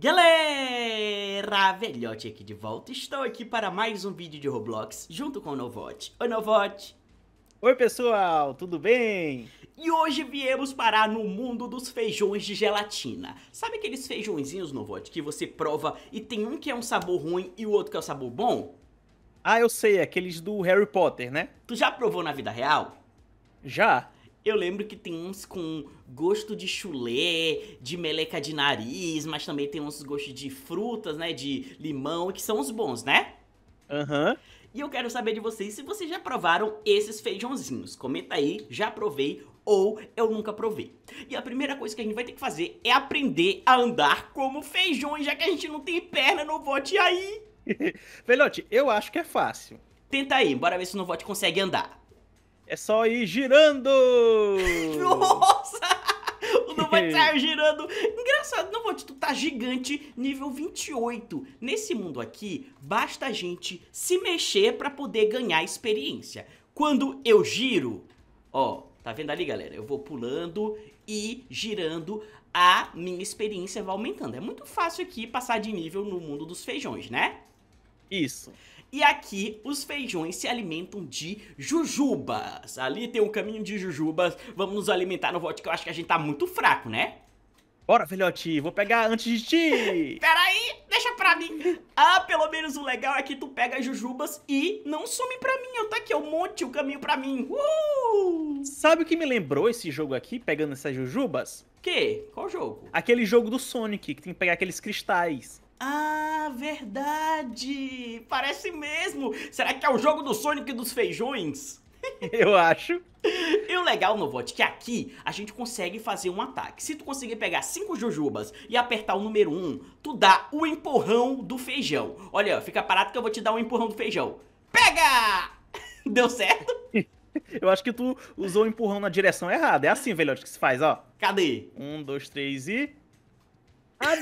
Galera, Velhote aqui de volta, estou aqui para mais um vídeo de Roblox junto com o Novote. Oi Novote! Oi pessoal, tudo bem? E hoje viemos parar no mundo dos feijões de gelatina. Sabe aqueles feijõezinhos, Novote, que você prova e tem um que é um sabor ruim e o outro que é um sabor bom? Ah, eu sei, aqueles do Harry Potter, né? Tu já provou na vida real? Já. Eu lembro que tem uns com gosto de chulé, de meleca de nariz, mas também tem uns gostos de frutas, né? De limão, que são os bons, né? Aham. Uhum. E eu quero saber de vocês se vocês já provaram esses feijãozinhos. Comenta aí, já provei ou eu nunca provei. E a primeira coisa que a gente vai ter que fazer é aprender a andar como feijões, já que a gente não tem perna no vote aí. Velhote, eu acho que é fácil. Tenta aí, bora ver se o Novote consegue andar. É só ir girando! Nossa! O Nova Desire girando. Engraçado, não vou te tá gigante nível 28. Nesse mundo aqui, basta a gente se mexer para poder ganhar experiência. Quando eu giro, ó, tá vendo ali, galera? Eu vou pulando e girando, a minha experiência vai aumentando. É muito fácil aqui passar de nível no mundo dos feijões, né? Isso. Isso. E aqui os feijões se alimentam de jujubas. Ali tem um caminho de jujubas. Vamos nos alimentar no voto que eu acho que a gente tá muito fraco, né? Bora, velhote, vou pegar antes de ti. Peraí, deixa pra mim. Ah, pelo menos o legal é que tu pega jujubas e não some pra mim. Eu tô aqui, eu monte o caminho pra mim. Uh! Sabe o que me lembrou esse jogo aqui, pegando essas jujubas? Que? Qual jogo? Aquele jogo do Sonic, que tem que pegar aqueles cristais. Ah, verdade! Parece mesmo! Será que é o jogo do Sonic e dos feijões? Eu acho. E o legal, Novote, é que aqui a gente consegue fazer um ataque. Se tu conseguir pegar cinco jujubas e apertar o número um, tu dá o empurrão do feijão. Olha, fica parado que eu vou te dar o empurrão do feijão. Pega! Deu certo? Eu acho que tu usou o empurrão na direção errada. É assim, velhote, que se faz, ó. Cadê? Um, dois, três e... Ah,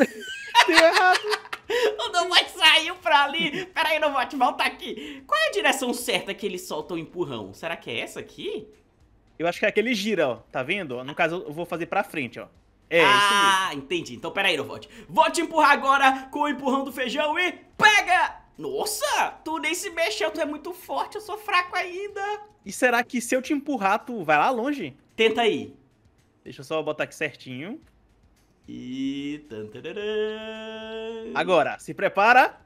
Deu errado. O Domote saiu pra ali. Pera aí, Domote, volta aqui. Qual é a direção certa que ele solta o empurrão? Será que é essa aqui? Eu acho que é aquele gira, ó. Tá vendo? No caso, eu vou fazer pra frente, ó. É, ah, entendi. Então, pera aí, Domote. Vou te empurrar agora com o empurrão do feijão e pega! Nossa, tu nem se mexeu, tu é muito forte, eu sou fraco ainda. E será que se eu te empurrar, tu vai lá longe? Tenta aí. Deixa eu só botar aqui certinho. E. Agora, se prepara!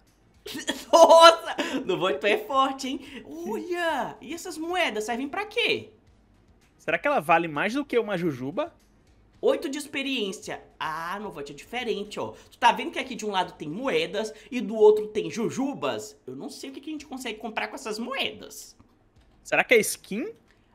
Nossa! No Voito é forte, hein? Olha! E essas moedas servem para quê? Será que ela vale mais do que uma jujuba? 8 de experiência. Ah, no Voit é diferente, ó. Tu tá vendo que aqui de um lado tem moedas e do outro tem jujubas? Eu não sei o que a gente consegue comprar com essas moedas. Será que é skin?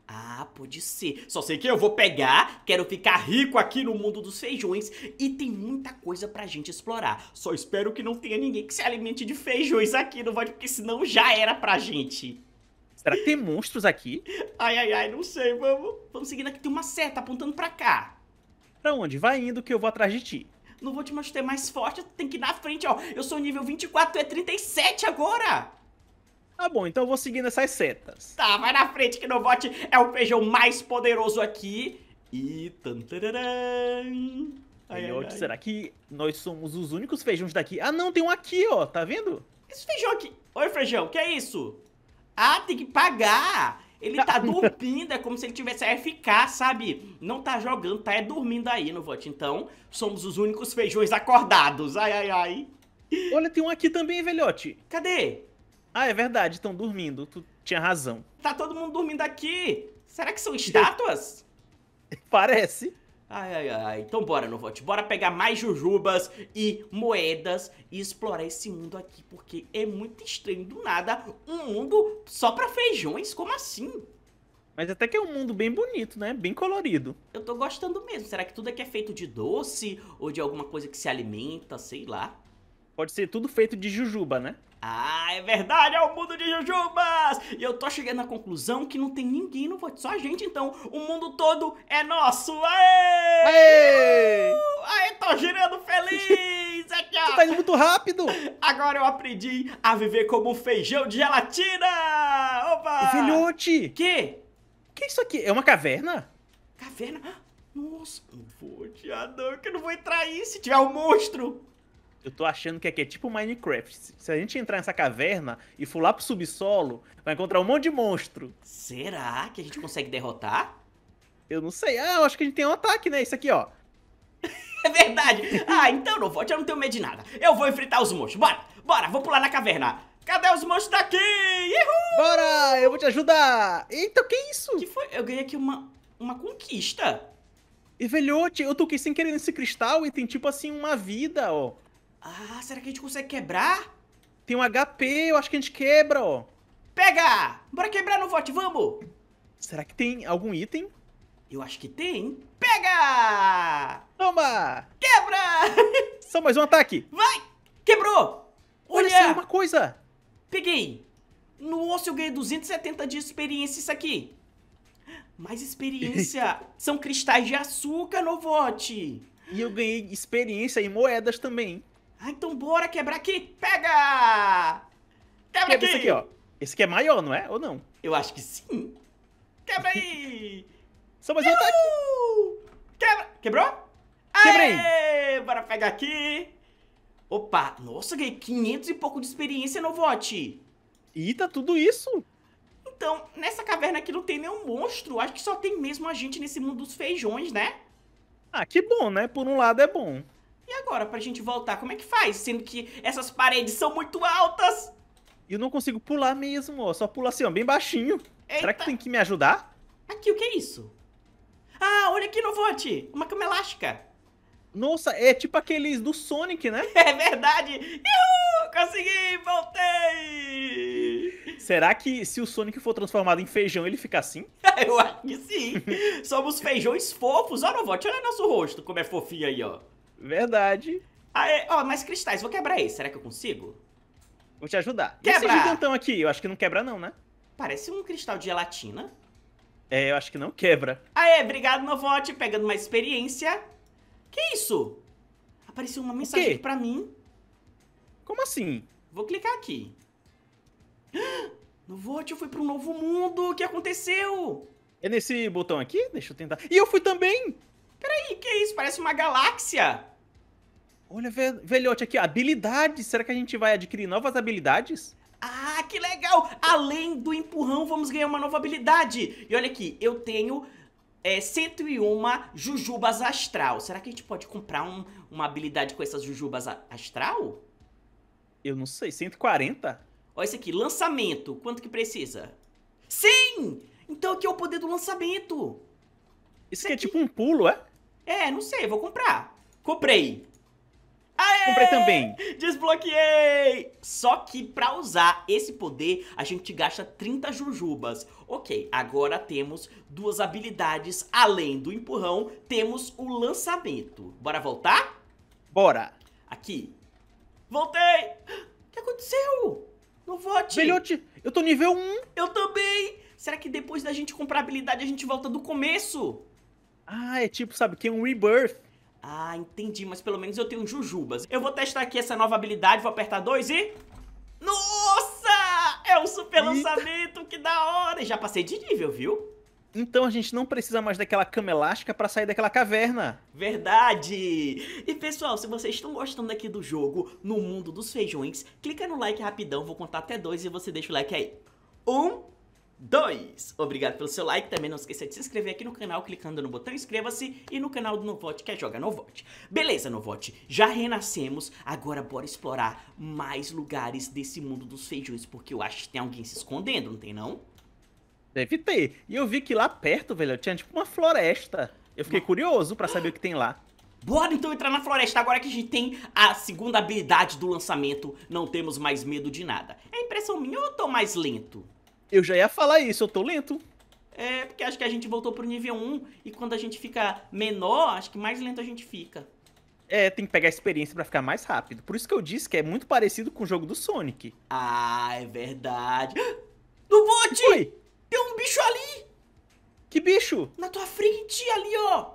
Ah, pode ser. Só sei que eu vou pegar, quero ficar rico aqui no mundo dos feijões e tem muita coisa pra gente explorar. Só espero que não tenha ninguém que se alimente de feijões aqui no Void, porque senão já era pra gente. Será que tem monstros aqui? Ai, ai, ai, não sei, vamos. Vamos seguindo aqui, tem uma seta apontando pra cá. Pra onde? Vai indo que eu vou atrás de ti. Não vou te manter mais forte, tem que ir na frente, ó. Eu sou nível 24, tu é 37 agora. Tá bom, então eu vou seguindo essas setas. Tá, vai na frente que no é o feijão mais poderoso aqui. E... Tantararam. Ai, ai, ai. Será que nós somos os únicos feijões daqui? Ah, não, tem um aqui, ó. Tá vendo? Esse feijão aqui... Oi, feijão, que é isso? Ah, tem que pagar. Ele tá dormindo, é como se ele tivesse FK, sabe? Não tá jogando, tá é dormindo aí no Então, somos os únicos feijões acordados. Ai, ai, ai. Olha, tem um aqui também, velhote. Cadê? Ah, é verdade, estão dormindo. Tu tinha razão. Tá todo mundo dormindo aqui! Será que são estátuas? Parece. Ai, ai, ai. Então bora, Novote. Bora pegar mais jujubas e moedas e explorar esse mundo aqui, porque é muito estranho do nada um mundo só pra feijões. Como assim? Mas até que é um mundo bem bonito, né? Bem colorido. Eu tô gostando mesmo. Será que tudo aqui é feito de doce ou de alguma coisa que se alimenta, sei lá? Pode ser tudo feito de jujuba, né? Ah, é verdade, é o mundo de Jujubas! E eu tô chegando à conclusão que não tem ninguém no vote, só a gente, então. O mundo todo é nosso! Aê! Aê! Aê, tô girando feliz! Aqui, é Você tá indo muito rápido! Agora eu aprendi a viver como um feijão de gelatina! Opa! Filhote! Que? Que é isso aqui? É uma caverna? Caverna? Nossa, não vou odiar que eu não vou entrar aí se tiver um monstro! Eu tô achando que aqui é tipo Minecraft. Se a gente entrar nessa caverna e for lá pro subsolo, vai encontrar um monte de monstro. Será que a gente consegue derrotar? Eu não sei. Ah, eu acho que a gente tem um ataque, né? Isso aqui, ó. é verdade. Ah, então não volte, eu não tenho medo de nada. Eu vou enfrentar os monstros. Bora, bora, vou pular na caverna. Cadê os monstros daqui? Uhul! Bora, eu vou te ajudar. Eita, o que é isso? que foi? Eu ganhei aqui uma, uma conquista. E velhote, eu toquei sem querer nesse cristal e tem tipo assim uma vida, ó. Ah, será que a gente consegue quebrar? Tem um HP, eu acho que a gente quebra, ó. Pega! Bora quebrar no vote, vamos! Será que tem algum item? Eu acho que tem. Pega! Toma! Quebra! Só mais um ataque. Vai! Quebrou! Olha! Olha uma coisa! Peguei! No osso eu ganhei 270 de experiência isso aqui. Mais experiência! São cristais de açúcar, Novote! E eu ganhei experiência e moedas também, ah, então bora quebrar aqui. Pega! Quebra, Quebra aqui. esse aqui, ó. Esse aqui é maior, não é? Ou não? Eu acho que sim. Quebra aí! Só mais um ataque. Quebra. Quebrou? Quebrei. Aê, bora pegar aqui. Opa, nossa, ganhei 500 e pouco de experiência no vote. Eita, tá tudo isso? Então, nessa caverna aqui não tem nenhum monstro. Acho que só tem mesmo a gente nesse mundo dos feijões, né? Ah, que bom, né? Por um lado é bom. E agora, pra gente voltar, como é que faz? Sendo que essas paredes são muito altas. Eu não consigo pular mesmo, ó. Só pulo assim, ó, bem baixinho. Eita. Será que tem que me ajudar? Aqui, o que é isso? Ah, olha aqui, Novote! Uma cama elástica. Nossa, é tipo aqueles do Sonic, né? É verdade! Uhul, consegui! Voltei! Será que se o Sonic for transformado em feijão, ele fica assim? Eu acho que sim! Somos feijões fofos! Olha, Novote, olha nosso rosto, como é fofinho aí, ó. Verdade. Ah, é, ó, mas cristais, vou quebrar esse. Será que eu consigo? Vou te ajudar. Quebra! esse gigantão aqui, eu acho que não quebra não, né? Parece um cristal de gelatina. É, eu acho que não quebra. Ah, é. Obrigado, Novote, pegando mais experiência. Que isso? Apareceu uma mensagem aqui pra mim. Como assim? Vou clicar aqui. Novote, eu fui pro um novo mundo. O que aconteceu? É nesse botão aqui? Deixa eu tentar. E eu fui também! Peraí, que isso? Parece uma galáxia. Olha, velhote, aqui, habilidades. Será que a gente vai adquirir novas habilidades? Ah, que legal! Além do empurrão, vamos ganhar uma nova habilidade. E olha aqui, eu tenho é, 101 jujubas astral. Será que a gente pode comprar um, uma habilidade com essas jujubas astral? Eu não sei, 140? Olha isso aqui, lançamento. Quanto que precisa? Sim! Então aqui é o poder do lançamento. Isso aqui é tipo um pulo, é? É, não sei, vou comprar. Comprei comprei é. também. Desbloqueei! Só que pra usar esse poder, a gente gasta 30 jujubas. Ok, agora temos duas habilidades. Além do empurrão, temos o lançamento. Bora voltar? Bora. Aqui. Voltei! O que aconteceu? Não vote. Velhote, eu tô nível 1. Eu também. Será que depois da gente comprar habilidade, a gente volta do começo? Ah, é tipo, sabe, que é um rebirth. Ah, entendi, mas pelo menos eu tenho jujubas. Eu vou testar aqui essa nova habilidade, vou apertar dois e... Nossa! É um super lançamento, que da hora! E já passei de nível, viu? Então a gente não precisa mais daquela cama elástica para sair daquela caverna. Verdade! E pessoal, se vocês estão gostando aqui do jogo, no mundo dos feijões, clica no like rapidão, vou contar até dois e você deixa o like aí. Um, 2. Obrigado pelo seu like, também não esqueça de se inscrever aqui no canal clicando no botão inscreva-se e no canal do Novote, que é Joga Novote. Beleza, Novote, já renascemos, agora bora explorar mais lugares desse mundo dos feijões, porque eu acho que tem alguém se escondendo, não tem não? Deve ter. E eu vi que lá perto, velho, tinha tipo uma floresta. Eu fiquei curioso pra saber o que tem lá. Bora então entrar na floresta, agora que a gente tem a segunda habilidade do lançamento, não temos mais medo de nada. É impressão minha ou eu tô mais lento? Eu já ia falar isso, eu tô lento. É, porque acho que a gente voltou pro nível 1 e quando a gente fica menor, acho que mais lento a gente fica. É, tem que pegar a experiência para ficar mais rápido. Por isso que eu disse que é muito parecido com o jogo do Sonic. Ah, é verdade. No bote! Oi. Tem um bicho ali! Que bicho? Na tua frente, ali, ó!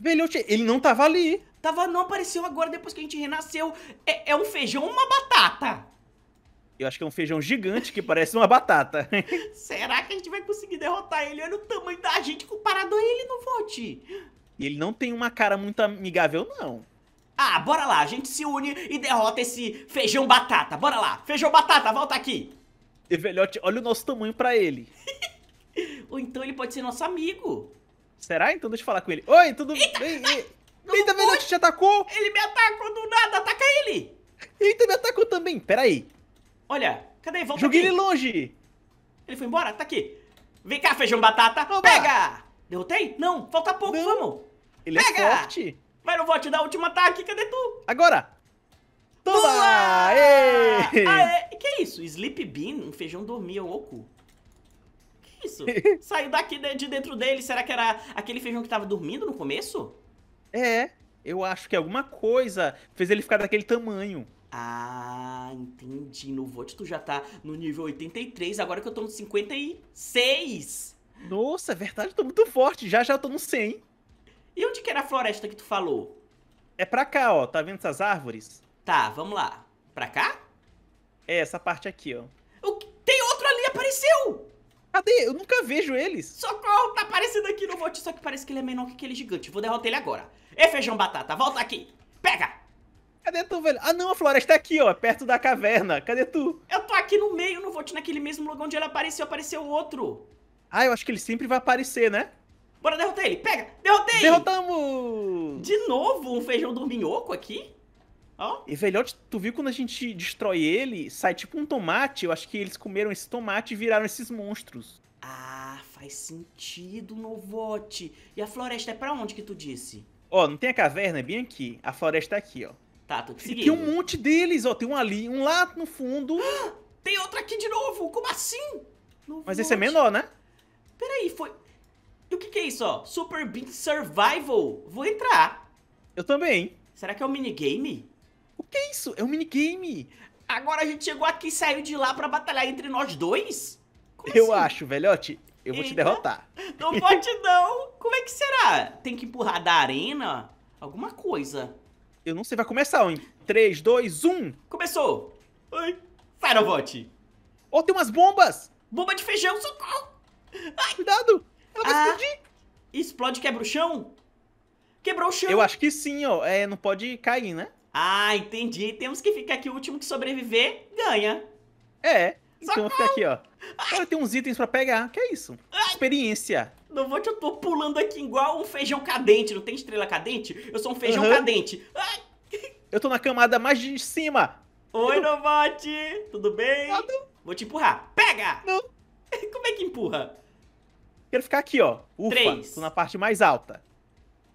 Velho, ele não tava ali. Tava não, apareceu agora depois que a gente renasceu. É, é um feijão ou uma batata? Eu acho que é um feijão gigante que parece uma batata. Será que a gente vai conseguir derrotar ele? Olha o tamanho da gente comparado a ele no vote. E ele não tem uma cara muito amigável, não. Ah, bora lá, a gente se une e derrota esse feijão batata. Bora lá, feijão batata, volta aqui. E velhote, olha o nosso tamanho pra ele. Ou então ele pode ser nosso amigo. Será? Então deixa eu falar com ele. Oi, tudo Eita. bem? Eita, velhote, te atacou? Ele me atacou do nada, ataca ele. Eita, me atacou também, peraí. Olha, cadê? Volta Joguei aqui. ele longe. Ele foi embora? Tá aqui. Vem cá, feijão batata. Pega! Derrotei? Não, falta pouco, Não. vamos. Ele é Pega. é forte. Vai vou te dar o último ataque. Cadê tu? Agora. Toma! Ei. Ah, é. Que isso? Sleep Bean? Um feijão dormia, oco. Que isso? Saiu daqui de dentro dele. Será que era aquele feijão que tava dormindo no começo? É, eu acho que alguma coisa fez ele ficar daquele tamanho. Ah, entendi. No Vot tu já tá no nível 83, agora que eu tô no 56. Nossa, é verdade, eu tô muito forte. Já já eu tô no 100. E onde que era a floresta que tu falou? É pra cá, ó. Tá vendo essas árvores? Tá, vamos lá. Pra cá? É, essa parte aqui, ó. Tem outro ali, apareceu! Cadê? Eu nunca vejo eles. Socorro, tá aparecendo aqui no Vot, só que parece que ele é menor que aquele gigante. Vou derrotar ele agora. Ei, feijão batata, volta aqui. Pega! Cadê tu, velho? Ah, não, a floresta tá aqui, ó, perto da caverna. Cadê tu? Eu tô aqui no meio, não vou te naquele mesmo lugar onde ele apareceu, apareceu outro. Ah, eu acho que ele sempre vai aparecer, né? Bora derrotar ele, pega! Derrotei! Derrotamos! De novo um feijão do minhoco aqui? Ó. E velhote, tu viu quando a gente destrói ele, sai tipo um tomate? Eu acho que eles comeram esse tomate e viraram esses monstros. Ah, faz sentido, Novote. E a floresta é pra onde que tu disse? Ó, não tem a caverna? É bem aqui. A floresta é aqui, ó. Tá, tô te seguindo. Tem um monte deles, ó. Tem um ali, um lá no fundo. Tem outro aqui de novo! Como assim? Mas esse é menor, né? Peraí, foi... E o que que é isso, ó? Super Beat Survival. Vou entrar. Eu também. Será que é um minigame? O que é isso? É um minigame. Agora a gente chegou aqui e saiu de lá pra batalhar entre nós dois? Como eu assim? acho, velhote. Eu vou Eita. te derrotar. Não pode não. Como é que será? Tem que empurrar da arena? Alguma coisa. Eu não sei, vai começar hein? 3, 2, 1. Começou! Oi! Farovot! Oh, tem umas bombas! Bomba de feijão, socorro! Ai. Cuidado! Ela vai ah, explodir! Explode, quebra o chão? Quebrou o chão! Eu acho que sim, ó. É, não pode cair, né? Ah, entendi. Temos que ficar aqui o último que sobreviver ganha. É. Então Socorro. fica aqui, ó. Agora tem uns itens pra pegar. Que é isso? Ai. Experiência. Novote, eu tô pulando aqui igual um feijão cadente. Não tem estrela cadente? Eu sou um feijão uhum. cadente. Ah! Eu tô na camada mais de cima. Oi, Novote, Tudo bem? Ah, Vou te empurrar. Pega! Não. Como é que empurra? Quero ficar aqui, ó. Ufa, Três. tô na parte mais alta.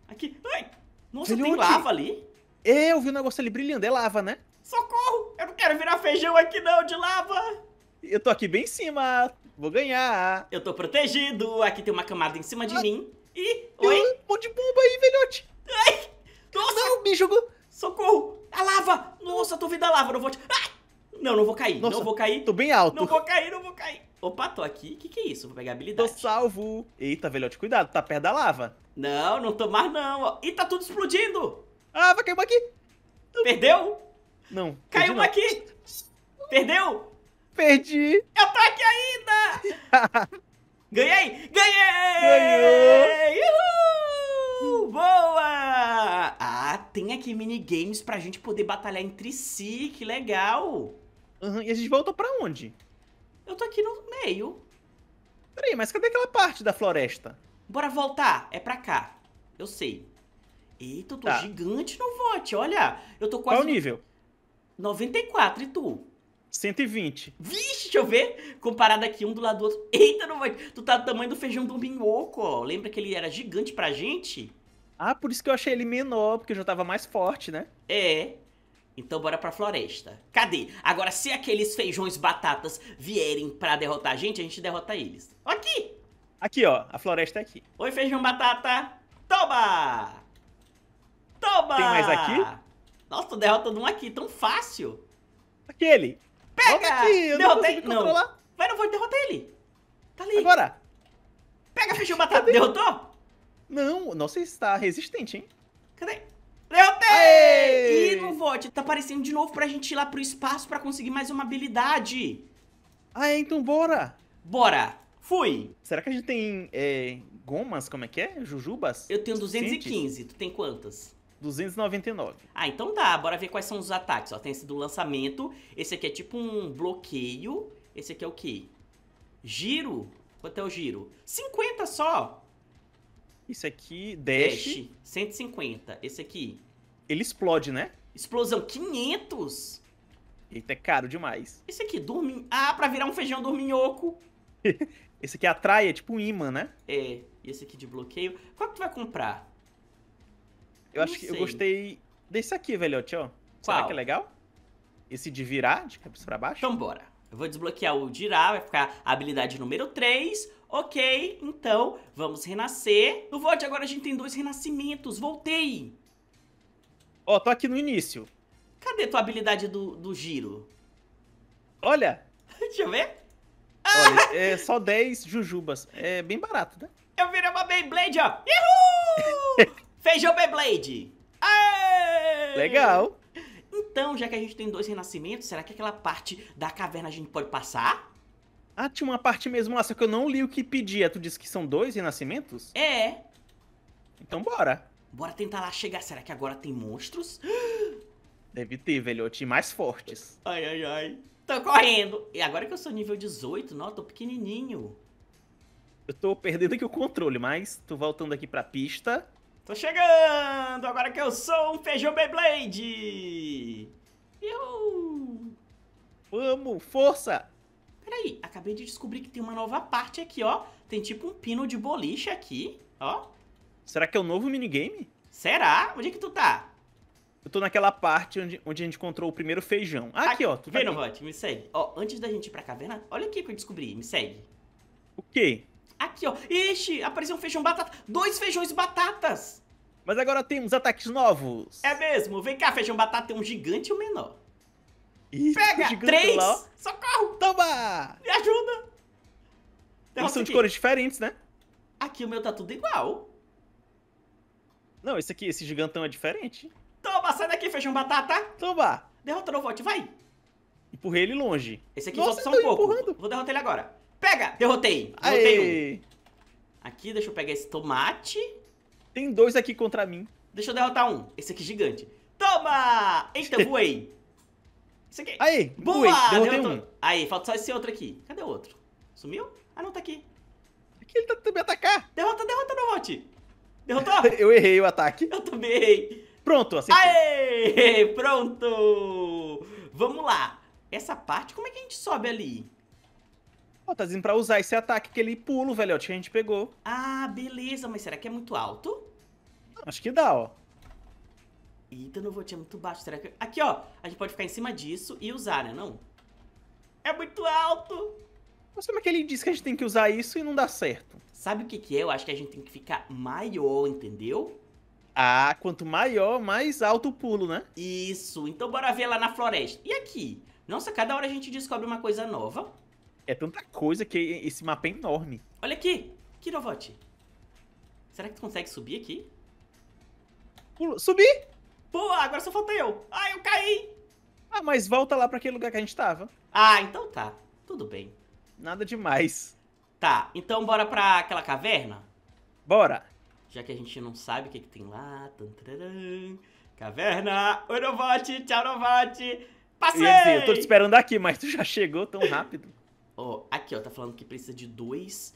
Aqui. Ai! Nossa, tem lava ali? É, eu vi um negócio ali brilhando. É lava, né? Socorro! Eu não quero virar feijão aqui não, de lava! Eu tô aqui bem em cima. Vou ganhar. Eu tô protegido. Aqui tem uma camada em cima de ah, mim. E Oi? Um monte de bomba aí, velhote. Ai! Nossa! Não, me jogou. Socorro! A lava! Nossa, tô vindo a lava. Não vou te... Ah! Não, não vou cair. Nossa, não vou cair. Tô bem alto. Não vou cair, não vou cair. Opa, tô aqui. O que, que é isso? Vou pegar habilidade. Tô salvo. Eita, velhote, cuidado. Tá perto da lava. Não, não tô mais não. Ih, tá tudo explodindo. Ah, vai cair uma aqui. Perdeu? Não. Caiu uma aqui. Perdeu? perdi. Eu tô aqui ainda! Ganhei! Ganhei! Ganhou! Uhul! Boa! Ah, tem aqui minigames pra gente poder batalhar entre si, que legal! Uhum. E a gente voltou pra onde? Eu tô aqui no meio. Peraí, mas cadê aquela parte da floresta? Bora voltar, é pra cá. Eu sei. Eita, eu tô tá. gigante no vote, olha. Eu tô quase... Qual o nível? 94, e tu? 120. Vixe, deixa eu ver. Comparado aqui, um do lado do outro. Eita, não vai. Tu tá do tamanho do feijão do minhoco, ó. Lembra que ele era gigante pra gente? Ah, por isso que eu achei ele menor, porque eu já tava mais forte, né? É. Então bora pra floresta. Cadê? Agora, se aqueles feijões batatas vierem pra derrotar a gente, a gente derrota eles. Aqui! Aqui, ó. A floresta é aqui. Oi, feijão batata. Toma! Toma! Tem mais aqui? Nossa, tô derrotando um aqui. Tão fácil. Aquele. Pega! Volta aqui, eu Derrotei, não, não controlar. Não. Mas não vou derrotar ele. Tá ali. Agora. Pega, fechou, matar. Derrotou? Não, nossa, está resistente, hein? Cadê? Derrotei! Aê! E não vote. Tipo, tá aparecendo de novo pra gente ir lá pro espaço pra conseguir mais uma habilidade. Ah, é? então bora. Bora. Fui. Será que a gente tem é, gomas, como é que é? Jujubas? Eu tenho 215, tu tem quantas? 299. Ah, então dá. Bora ver quais são os ataques. Ó, tem esse do lançamento. Esse aqui é tipo um bloqueio. Esse aqui é o quê? Giro? Quanto é o giro? 50 só! Isso aqui, dash. dash 150. Esse aqui. Ele explode, né? Explosão, 500! Eita, é caro demais. Esse aqui, dormi... Ah, pra virar um feijão dorminhoco. esse aqui atrai, é tipo um imã, né? É. E esse aqui de bloqueio. Qual que tu vai comprar? Eu acho que eu gostei desse aqui, velhote, ó. Qual? Será que é legal? Esse de virar de cabeça pra baixo? Então bora. Eu vou desbloquear o girar, vai ficar a habilidade número 3. Ok, então vamos renascer. No VOD agora a gente tem dois renascimentos, voltei. Ó, oh, tô aqui no início. Cadê tua habilidade do, do giro? Olha! Deixa eu ver. Olha, ah! é só 10 jujubas. É bem barato, né? Eu virei uma Beyblade, ó. Uhul! Feijão Beyblade! Aê! Legal! Então, já que a gente tem dois renascimentos, será que aquela parte da caverna a gente pode passar? Ah, tinha uma parte mesmo lá, só que eu não li o que pedia. Tu disse que são dois renascimentos? É. Então bora. Bora tentar lá chegar. Será que agora tem monstros? Deve ter, velhote, mais fortes. Ai, ai, ai. Tô correndo. E agora que eu sou nível 18, não, tô pequenininho. Eu tô perdendo aqui o controle, mas tô voltando aqui pra pista. Tô chegando! Agora que eu sou um feijão Beyblade! Eu... Vamos, força! Peraí, acabei de descobrir que tem uma nova parte aqui, ó. Tem tipo um pino de boliche aqui, ó. Será que é um novo minigame? Será? Onde é que tu tá? Eu tô naquela parte onde, onde a gente encontrou o primeiro feijão. aqui, aqui ó. Tu vem, tá me segue. Ó, antes da gente ir pra caverna, olha aqui que eu descobri. Me segue. O quê? Aqui, ó. Ixi, apareceu um feijão batata. Dois feijões batatas. Mas agora temos ataques novos. É mesmo. Vem cá, feijão batata tem um gigante e um menor. Isso, Pega! Três! Lá, Socorro! Toma! Me ajuda! Eles são aqui. de cores diferentes, né? Aqui o meu tá tudo igual. Não, esse aqui, esse gigantão é diferente. Toma, sai daqui, feijão batata. Toma. Derrota o vote, vai. Empurrei ele longe. Esse aqui volta só um pouco. Empurrando. Vou derrotar ele agora. Pega, derrotei. Derrotei Aê. um. Aqui, deixa eu pegar esse tomate. Tem dois aqui contra mim. Deixa eu derrotar um. Esse aqui é gigante. Toma! Eita, voei. Isso aqui. É Aí, boa! Voei, derrotei derrotou. um. Aí, falta só esse outro aqui. Cadê o outro? Sumiu? Ah, não, tá aqui. Aqui ele tá me atacar. Derrota, derrota, Novote. Derrotou? eu errei o ataque. Eu também errei. Pronto, acertei. Aê! Pronto! Vamos lá. Essa parte, como é que a gente sobe ali? Ó, oh, tá dizendo pra usar esse ataque, aquele pulo, velhote, que a gente pegou. Ah, beleza. Mas será que é muito alto? Acho que dá, ó. Eita, não vou muito baixo. Será que... Aqui, ó. A gente pode ficar em cima disso e usar, né? Não? É muito alto! Mas como é que ele diz que a gente tem que usar isso e não dá certo? Sabe o que que é? Eu acho que a gente tem que ficar maior, entendeu? Ah, quanto maior, mais alto o pulo, né? Isso. Então bora ver lá na floresta. E aqui? Nossa, cada hora a gente descobre uma coisa nova. É tanta coisa que esse mapa é enorme. Olha aqui. Kirovote. Será que tu consegue subir aqui? Pula, subi! Pô, agora só falta eu. Ai, eu caí! Ah, mas volta lá para aquele lugar que a gente tava. Ah, então tá. Tudo bem. Nada demais. Tá, então bora pra aquela caverna? Bora! Já que a gente não sabe o que, que tem lá. Caverna! Oi, Novote! Tchau, Novote! Passei! Eu, dizer, eu tô te esperando aqui, mas tu já chegou tão rápido. Ó, oh, aqui, ó, tá falando que precisa de dois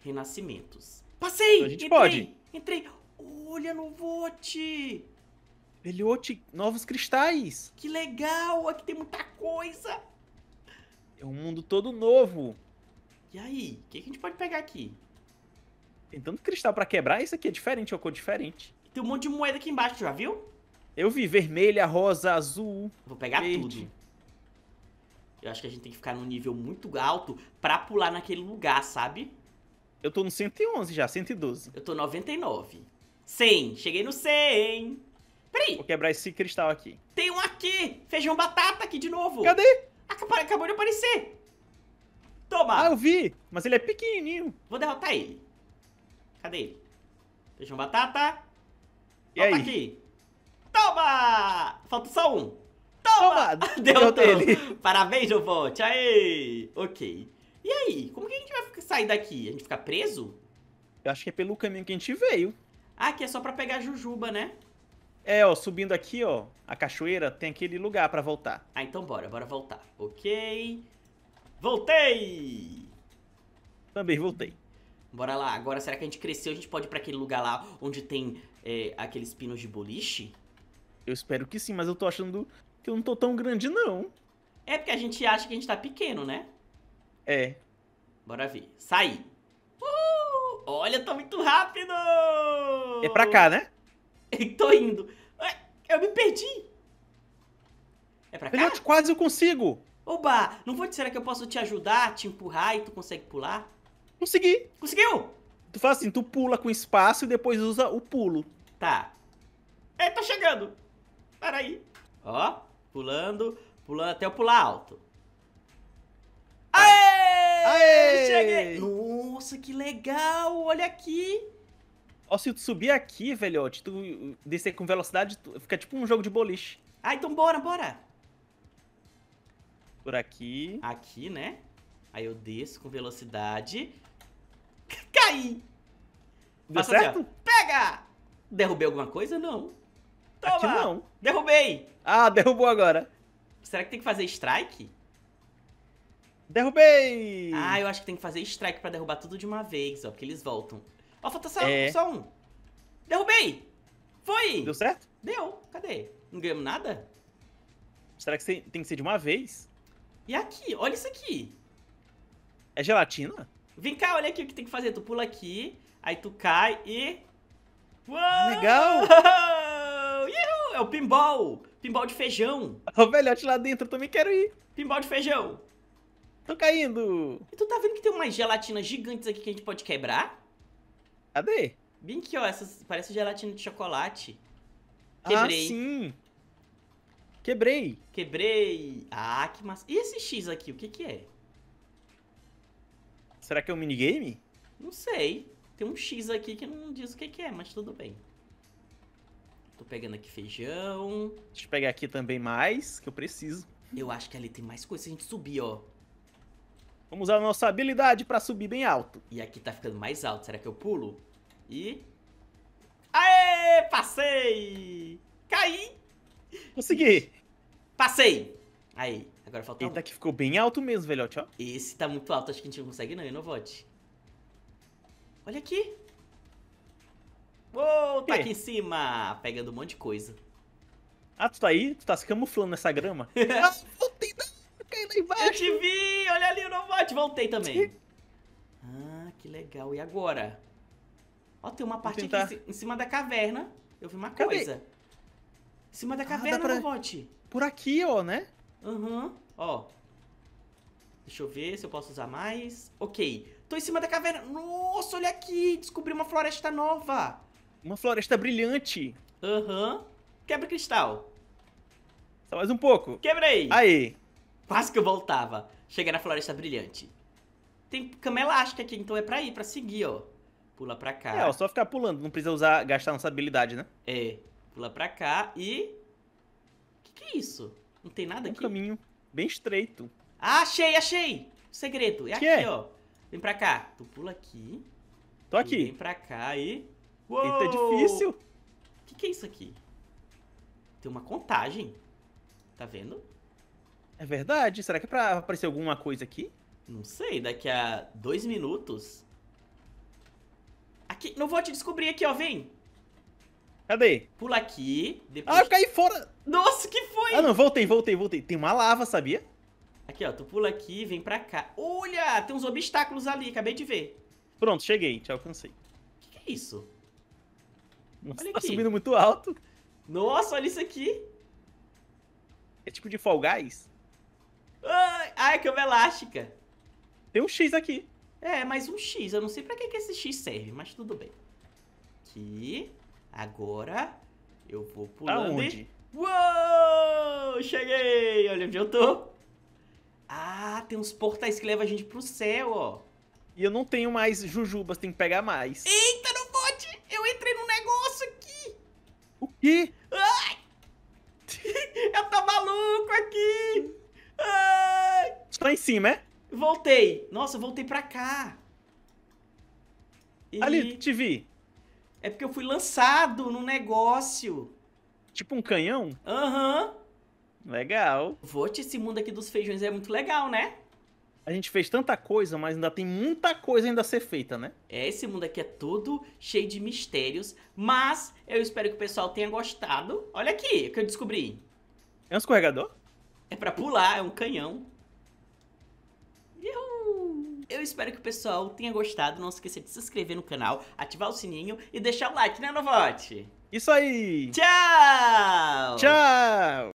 renascimentos. Passei! Então a gente entrei, pode. Entrei. Olha, no vote! Velhote, novos cristais! Que legal! Aqui tem muita coisa! É um mundo todo novo! E aí, o que, que, a gente pode pegar aqui? Tem tanto cristal para quebrar, isso aqui é diferente, é uma cor diferente. Tem um monte de moeda aqui embaixo, já viu? Eu vi vermelha, rosa, azul. Vou pegar verde. tudo. Eu acho que a gente tem que ficar num nível muito alto pra pular naquele lugar, sabe? Eu tô no 111 já, 112. Eu tô 99. 100. Cheguei no 100. Peraí. Vou quebrar esse cristal aqui. Tem um aqui. Feijão batata aqui de novo. Cadê? Acabou, acabou de aparecer. Toma. Ah, eu vi. Mas ele é pequenininho. Vou derrotar ele. Cadê ele? Feijão batata. E Opa, aí? aqui. Toma! Falta só um. Toma! Toma. Derrotou. ele. Parabéns, Jovote. Aê! Ok. E aí? Como que a gente vai sair daqui? A gente fica preso? Eu acho que é pelo caminho que a gente veio. Ah, aqui é só pra pegar jujuba, né? É, ó, subindo aqui, ó, a cachoeira, tem aquele lugar pra voltar. Ah, então bora, bora voltar. Ok. Voltei! Também voltei. Bora lá, agora será que a gente cresceu? A gente pode ir pra aquele lugar lá onde tem é, aqueles pinos de boliche? Eu espero que sim, mas eu tô achando que eu não tô tão grande, não. É porque a gente acha que a gente tá pequeno, né? É. Bora ver. Sai! Olha, tá muito rápido! É pra cá, né? Tô indo. Eu me perdi. É pra cá? quase eu consigo. Oba, não vou te... dizer que eu posso te ajudar, te empurrar e tu consegue pular? Consegui. Conseguiu? Tu faz assim, tu pula com espaço e depois usa o pulo. Tá. É, tô chegando. Peraí. Ó, pulando, pulando até eu pular alto. Aê! Cheguei! Nossa, que legal! Olha aqui! Ó, se tu subir aqui, velho. tu descer com velocidade, tu... fica tipo um jogo de boliche. Ah, então bora, bora! Por aqui. Aqui, né? Aí eu desço com velocidade. Caí! Deu Passa certo? Assim, Pega! Derrubei alguma coisa? Não. Toma! Aqui não. Derrubei! Ah, derrubou agora. Será que tem que fazer strike? Derrubei! Ah, eu acho que tem que fazer strike pra derrubar tudo de uma vez, ó, porque eles voltam. Ó, falta só, é. só um. Derrubei! Foi! Deu certo? Deu. Cadê? Não ganhamos nada? Será que tem que ser de uma vez? E aqui? Olha isso aqui. É gelatina? Vem cá, olha aqui o que tem que fazer. Tu pula aqui, aí tu cai e... Uou! Legal! Uhul! É o pinball! Pinball de feijão. O velhote lá dentro, eu também quero ir. Pinball de feijão. Tô caindo! E tu tá vendo que tem umas gelatinas gigantes aqui que a gente pode quebrar? Cadê? Bem aqui, ó. Essas, parece gelatina de chocolate. Ah, Quebrei. Ah, sim! Quebrei! Quebrei! Ah, que massa. E esse X aqui, o que que é? Será que é um minigame? Não sei. Tem um X aqui que não diz o que que é, mas tudo bem. Tô pegando aqui feijão. Deixa eu pegar aqui também mais, que eu preciso. Eu acho que ali tem mais coisa se a gente subir, ó. Vamos usar a nossa habilidade pra subir bem alto. E aqui tá ficando mais alto. Será que eu pulo? E... Aê! Passei! Caí! Consegui! Passei! Aí, agora falta Eita, um. que ficou bem alto mesmo, velhote, ó. Esse tá muito alto, acho que a gente não consegue não, Inovote. Olha aqui. Uou, tá e? aqui em cima. Pegando um monte de coisa. Ah, tu tá aí? Tu tá se camuflando nessa grama? ah, voltei não! caí lá embaixo. Eu te vi, olha ali o Novote. Voltei também. Ah, que legal. E agora? Ó, tem uma parte aqui em cima da caverna. Eu vi uma Cadê? coisa. Em cima da ah, caverna, ah, pra... Novote. Por aqui, ó, né? Aham, uhum. ó. Deixa eu ver se eu posso usar mais. Ok. Tô em cima da caverna. Nossa, olha aqui. Descobri uma floresta nova. Uma floresta brilhante. Aham. Uhum. Quebra cristal. Só mais um pouco. Quebrei. Aí. Quase que eu voltava. Cheguei na Floresta Brilhante. Tem cama elástica aqui, então é pra ir, pra seguir, ó. Pula pra cá. É, ó, só ficar pulando, não precisa usar, gastar nossa habilidade, né? É. Pula pra cá e... O que, que é isso? Não tem nada um aqui? Um caminho bem estreito. Ah, achei, achei! O segredo. É que aqui, é? ó. Vem pra cá. Tu pula aqui. Tô aqui. Vem pra cá e... Uou! Eita, é difícil. O que, que é isso aqui? Tem uma contagem. Tá vendo? É verdade? Será que é pra aparecer alguma coisa aqui? Não sei, daqui a dois minutos. Aqui, não vou te descobrir aqui, ó, vem. Cadê? Pula aqui, depois... Ah, eu caí fora! Nossa, que foi? Ah, não, voltei, voltei, voltei. Tem uma lava, sabia? Aqui, ó, tu pula aqui, vem pra cá. Olha, tem uns obstáculos ali, acabei de ver. Pronto, cheguei, te alcancei. O que, que, é isso? Nossa, olha tá aqui. subindo muito alto. Nossa, olha isso aqui. É tipo de Fall Guys? Ai, ai, cama elástica. Tem um X aqui. É, mais um X. Eu não sei pra que, esse X serve, mas tudo bem. Aqui. Agora eu vou pulando Aonde? Uou! Cheguei! Olha onde eu tô. Ah, tem uns portais que levam a gente pro céu, ó. E eu não tenho mais jujubas, tem que pegar mais. Eita, não pode! Eu entrei num negócio aqui! O quê? Ai! eu tô maluco aqui! Ai! tá em cima, é? Voltei. Nossa, voltei pra cá. E... Ali, te vi. É porque eu fui lançado num negócio. Tipo um canhão? Aham. Uhum. Legal. Vote, esse mundo aqui dos feijões é muito legal, né? A gente fez tanta coisa, mas ainda tem muita coisa ainda a ser feita, né? É, esse mundo aqui é todo cheio de mistérios, mas eu espero que o pessoal tenha gostado. Olha aqui o que eu descobri. É um escorregador? É pra pular, é um canhão. Eu espero que o pessoal tenha gostado. Não esqueça de se inscrever no canal, ativar o sininho e deixar o like, né, Novote? Isso aí! Tchau! Tchau!